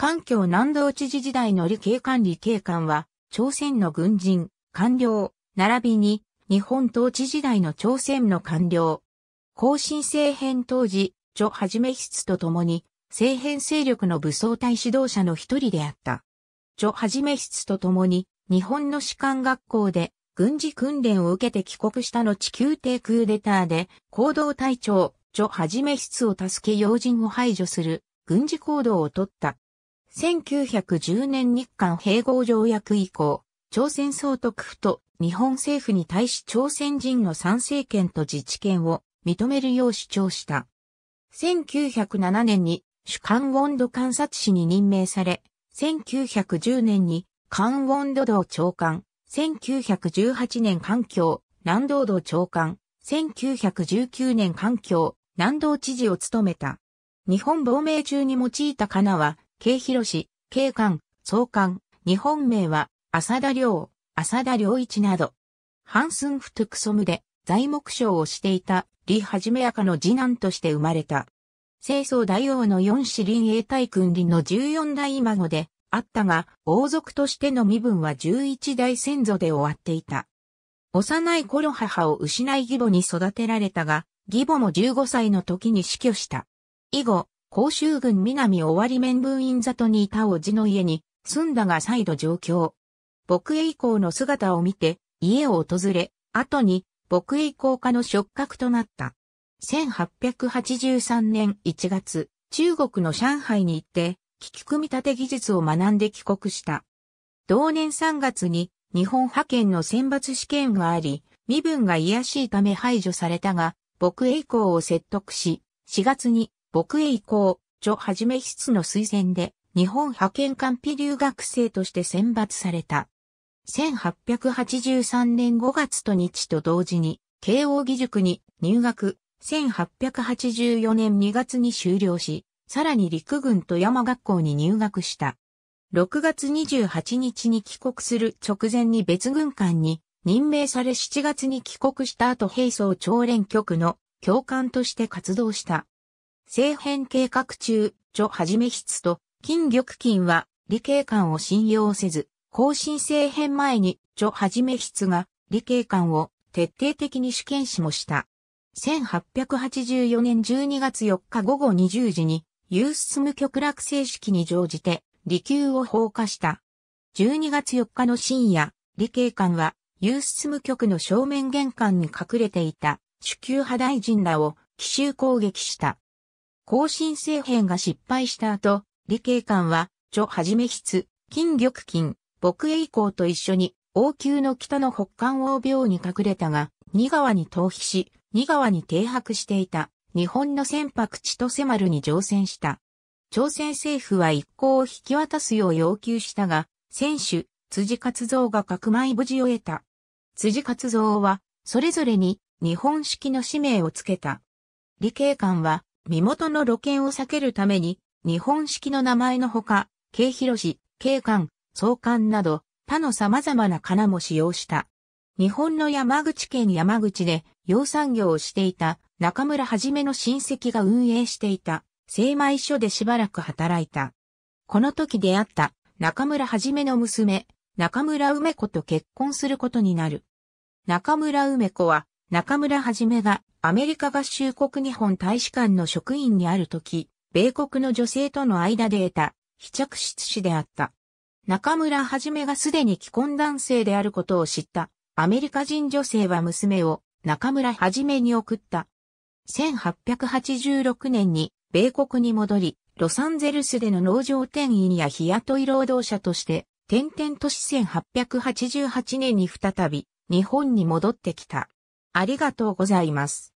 環境南道知事時代の理系管理警官は、朝鮮の軍人、官僚、並びに、日本統治時代の朝鮮の官僚。後進政変当時、著はじめ室と共に、政変勢力の武装隊指導者の一人であった。著はじめ室と共に、日本の士官学校で、軍事訓練を受けて帰国した後宮廷クーデターで、行動隊長、著はじめ室を助け要人を排除する、軍事行動をとった。1910年日韓併合条約以降、朝鮮総督府と日本政府に対し朝鮮人の参政権と自治権を認めるよう主張した。1907年に主観温度観察士に任命され、1910年に観温度道長官、1918年環境南道道長官、1919年環境南道知事を務めた。日本亡命中に用いたかなは慶広氏、慶官、総官、日本名は、浅田良、浅田良一など、ハンスンフトゥクソムで材木賞をしていた李はじめやかの次男として生まれた。清宗大王の四子林英大君林の十四代孫であったが、王族としての身分は十一代先祖で終わっていた。幼い頃母を失い義母に育てられたが、義母も15歳の時に死去した。以後、甲州郡南尾張面分院里にいたおじの家に住んだが再度上京。牧営降の姿を見て家を訪れ、後に牧営降家の触覚となった。1883年1月、中国の上海に行って、聞き組み立て技術を学んで帰国した。同年3月に日本派遣の選抜試験があり、身分が癒しいため排除されたが、牧営降を説得し、4月に僕へ行こう、ョはじめ室の推薦で、日本派遣官費留学生として選抜された。1883年5月と日と同時に、慶応義塾に入学、1884年2月に終了し、さらに陸軍と山学校に入学した。6月28日に帰国する直前に別軍官に任命され7月に帰国した後兵装朝連局の教官として活動した。政変計画中、著はじめ筆と、金玉金は、理系官を信用せず、更新政変前に、著はじめ筆が、理系官を徹底的に主権しもした。1884年12月4日午後20時に、ユーススム極楽正式に乗じて、理休を放火した。12月4日の深夜、理系官は、ユーススム局の正面玄関に隠れていた、主級派大臣らを奇襲攻撃した。更新政変が失敗した後、李慶官は、著はじめ筆、金玉金、牧英公と一緒に、王宮の北の北韓王病に隠れたが、二川に逃避し、二川に停泊していた、日本の船舶千歳丸に乗船した。朝鮮政府は一行を引き渡すよう要求したが、選手、辻活造が各枚無事を得た。辻活造は、それぞれに日本式の使命をつけた。理警官は、身元の露見を避けるために、日本式の名前のほか、慶広、慶官、総官など、他の様々な金も使用した。日本の山口県山口で、養産業をしていた中村はじめの親戚が運営していた精米所でしばらく働いた。この時出会った中村はじめの娘、中村梅子と結婚することになる。中村梅子は中村はじめがアメリカ合衆国日本大使館の職員にある時、米国の女性との間で得た非着室子であった。中村はじめがすでに既婚男性であることを知ったアメリカ人女性は娘を中村はじめに送った。1886年に米国に戻り、ロサンゼルスでの農場転員や日雇い労働者として、転々とし1888年に再び日本に戻ってきた。ありがとうございます。